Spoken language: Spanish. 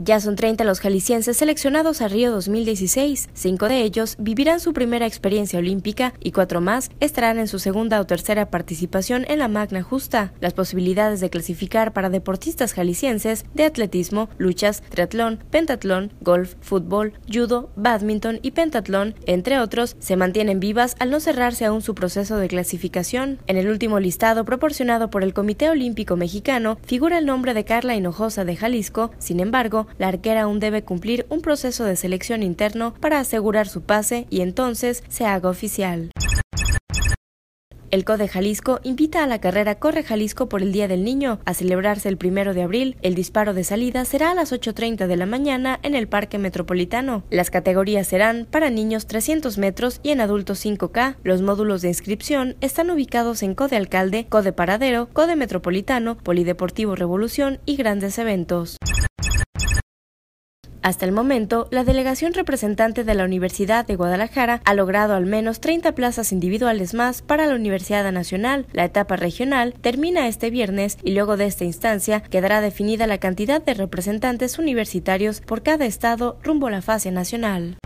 Ya son 30 los jaliscienses seleccionados a Río 2016. Cinco de ellos vivirán su primera experiencia olímpica y cuatro más estarán en su segunda o tercera participación en la Magna Justa. Las posibilidades de clasificar para deportistas jaliscienses de atletismo, luchas, triatlón, pentatlón, golf, fútbol, judo, badminton y pentatlón, entre otros, se mantienen vivas al no cerrarse aún su proceso de clasificación. En el último listado proporcionado por el Comité Olímpico Mexicano figura el nombre de Carla Hinojosa de Jalisco, sin embargo, la arquera aún debe cumplir un proceso de selección interno para asegurar su pase y entonces se haga oficial. El CODE Jalisco invita a la carrera Corre Jalisco por el Día del Niño a celebrarse el primero de abril. El disparo de salida será a las 8.30 de la mañana en el Parque Metropolitano. Las categorías serán para niños 300 metros y en adultos 5K. Los módulos de inscripción están ubicados en CODE Alcalde, CODE Paradero, CODE Metropolitano, Polideportivo Revolución y Grandes Eventos. Hasta el momento, la delegación representante de la Universidad de Guadalajara ha logrado al menos 30 plazas individuales más para la Universidad Nacional. La etapa regional termina este viernes y luego de esta instancia quedará definida la cantidad de representantes universitarios por cada estado rumbo a la fase nacional.